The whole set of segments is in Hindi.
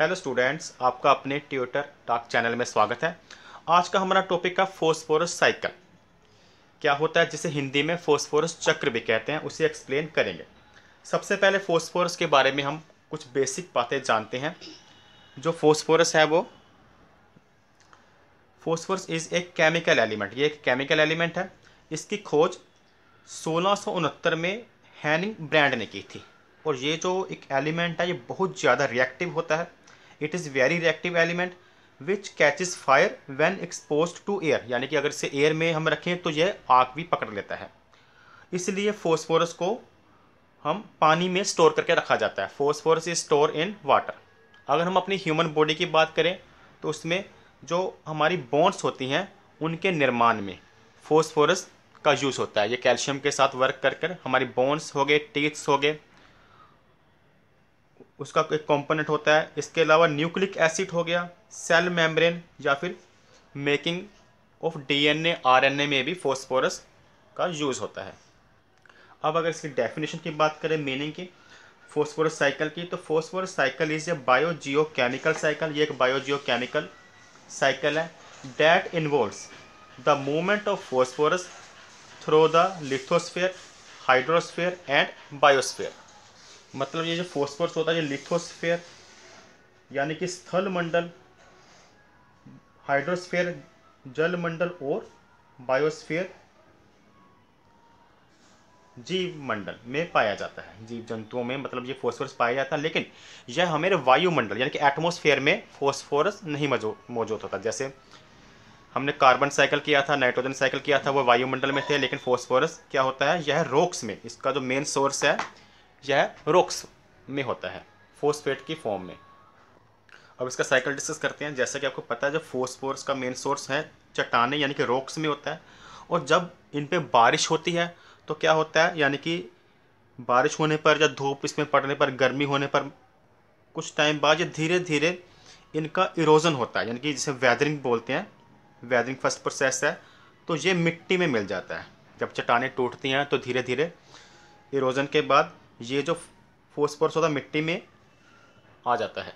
हेलो स्टूडेंट्स आपका अपने ट्यूटर टॉक चैनल में स्वागत है आज का हमारा टॉपिक है फोस्फोरस साइकिल क्या होता है जिसे हिंदी में फोस्फोरस चक्र भी कहते हैं उसे एक्सप्लेन करेंगे सबसे पहले फोस्फोरस के बारे में हम कुछ बेसिक बातें जानते हैं जो फोस्फोरस है वो फोस्फोरस इज़ एक केमिकल एलिमेंट ये एक केमिकल एलिमेंट है इसकी खोज सोलह में हैनिंग ब्रांड ने की थी और ये जो एक एलिमेंट है ये बहुत ज़्यादा रिएक्टिव होता है it is very reactive element which catch fire when expose to air यानी कि अगर इसे एयर में हम रखें तो यह आग भी पकड़ लेता है इसलिए फोस्फोरस को हम पानी में स्टोर करके रखा जाता है phosphorus is store in water अगर हम अपनी ह्यूमन बॉडी की बात करें तो उसमें जो हमारी बोन्स होती हैं उनके निर्माण में फोस्फोरस का यूज़ होता है ये कैल्शियम के साथ वर्क कर कर हमारी बोन्स हो गए टीथ्स हो गए उसका एक कंपोनेंट होता है इसके अलावा न्यूक्लिक एसिड हो गया सेल मेम्ब्रेन या फिर मेकिंग ऑफ डीएनए आरएनए में भी फॉस्फोरस का यूज़ होता है अब अगर इसकी डेफिनेशन की बात करें मीनिंग की फॉस्फोरस साइकिल की तो phosphorus cycle is a bio geo chemical cycle ये एक बायो जियो केमिकल साइकिल है that involve the movement of phosphorus through the lithosphere hydrosphere and biosphere मतलब ये जो फोस्फोरस होता है ये लिथोस्फेयर यानी कि स्थल मंडल हाइड्रोस्फेयर जल मंडल और बायोस्फेयर जीव मंडल में पाया जाता है जीव जंतुओं में मतलब ये फोस्फोरस पाया जाता है लेकिन यह हमारे वायुमंडल यानी कि एटमोस्फेयर में फोस्फोरस नहीं मौजूद होता जैसे हमने कार्बन साइकिल किया था नाइट्रोजन साइकिल किया था वो वायुमंडल में थे लेकिन फोस्फोरस क्या होता है यह रॉक्स में इसका जो मेन सोर्स है यह रोक्स में होता है फोस्फेट की फॉर्म में अब इसका साइकिल डिस्कस करते हैं जैसा कि आपको पता है जब फोस्फोरस का मेन सोर्स है चट्टाने यानी कि रॉक्स में होता है और जब इन पर बारिश होती है तो क्या होता है यानी कि बारिश होने पर या धूप इसमें पड़ने पर गर्मी होने पर कुछ टाइम बाद या धीरे धीरे इनका इरोजन होता है यानी कि जिसे वैदरिंग बोलते हैं वैदरिंग फर्स्ट प्रोसेस है तो ये मिट्टी में मिल जाता है जब चट्टाने टूटती हैं तो धीरे धीरे इरोजन के बाद ये जो फोस्फोरस होता है मिट्टी में आ जाता है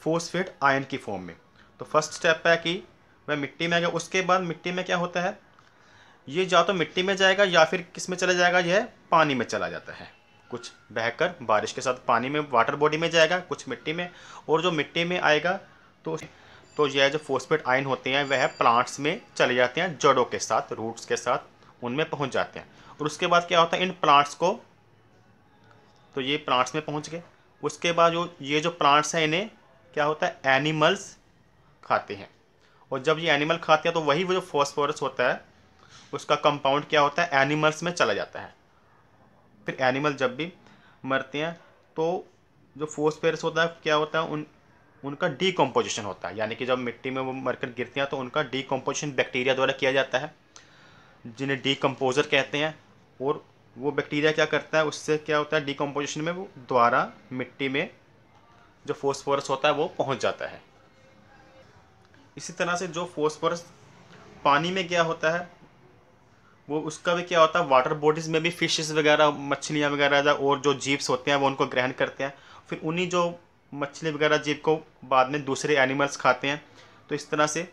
फोस्फेट आयन की फॉर्म में तो फर्स्ट स्टेप है कि वह मिट्टी में आ गया उसके बाद मिट्टी में क्या होता है ये या तो मिट्टी में जाएगा या फिर किस में चला जाएगा यह पानी में चला जाता है कुछ बहकर बारिश के साथ पानी में वाटर बॉडी में जाएगा कुछ मिट्टी में और जो मिट्टी में आएगा तो तो यह जो फोस्फेट आयन होते हैं वह प्लांट्स में चले जाते हैं जड़ों के साथ रूट्स के साथ उनमें पहुंच जाते हैं और उसके बाद क्या होता है इन प्लांट्स को तो ये प्लांट्स में पहुँच गए उसके बाद जो ये जो प्लांट्स हैं इन्हें क्या होता है एनिमल्स खाते हैं और जब ये एनिमल खाते हैं तो वही वो जो फॉस्फोरस होता है उसका कंपाउंड क्या होता है एनिमल्स में चला जाता है फिर एनिमल जब भी मरते हैं तो जो फॉस्फोरस होता है क्या होता है उन उनका डीकम्पोजिशन होता है यानी कि जब मिट्टी में वो मरकर गिरते हैं तो उनका डीकम्पोजिशन बैक्टीरिया द्वारा किया जाता है जिन्हें डीकम्पोजर कहते हैं और वो बैक्टीरिया क्या करता है उससे क्या होता है डिकम्पोजिशन में वो द्वारा मिट्टी में जो फोस्फोरस होता है वो पहुंच जाता है इसी तरह से जो फोस्फोरस पानी में क्या होता है वो उसका भी क्या होता है वाटर बॉडीज़ में भी फिशेस वगैरह मछलियाँ वगैरह और जो जीप्स होते हैं वो उनको ग्रहण करते हैं फिर उन्हीं जो मछली वगैरह जीप को बाद में दूसरे एनिमल्स खाते हैं तो इस तरह से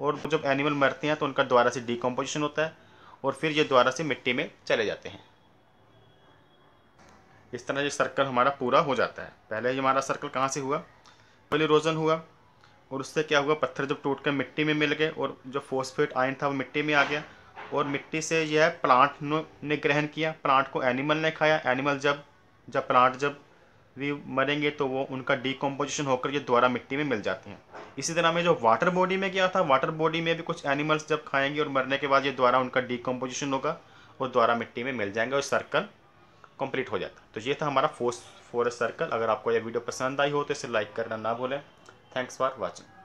और जब एनिमल मरते हैं तो उनका दोबारा से डिकम्पोजिशन होता है और फिर ये दोबारा से मिट्टी में चले जाते हैं इस तरह ये सर्कल हमारा पूरा हो जाता है पहले ये हमारा सर्कल कहाँ से हुआ पहले रोजन हुआ और उससे क्या हुआ पत्थर जब टूट कर मिट्टी में मिल गए और जो फोस्फेट आयन था वो मिट्टी में आ गया और मिट्टी से यह प्लांट ने ग्रहण किया प्लांट को एनिमल ने खाया एनिमल जब जब प्लांट जब भी मरेंगे तो वो उनका डिकम्पोजिशन होकर ये दोबारा मिट्टी में मिल जाते हैं इसी तरह में जो वाटर बॉडी में क्या था वाटर बॉडी में भी कुछ एनिमल्स जब खाएंगे और मरने के बाद ये द्वारा उनका डिकम्पोजिशन होगा और द्वारा मिट्टी में मिल जाएंगे और सर्कल कंप्लीट हो जाता तो ये था हमारा फोर्स फोरेस्ट सर्कल अगर आपको यह वीडियो पसंद आई हो तो इसे लाइक करना ना भूलें थैंक्स फॉर वॉचिंग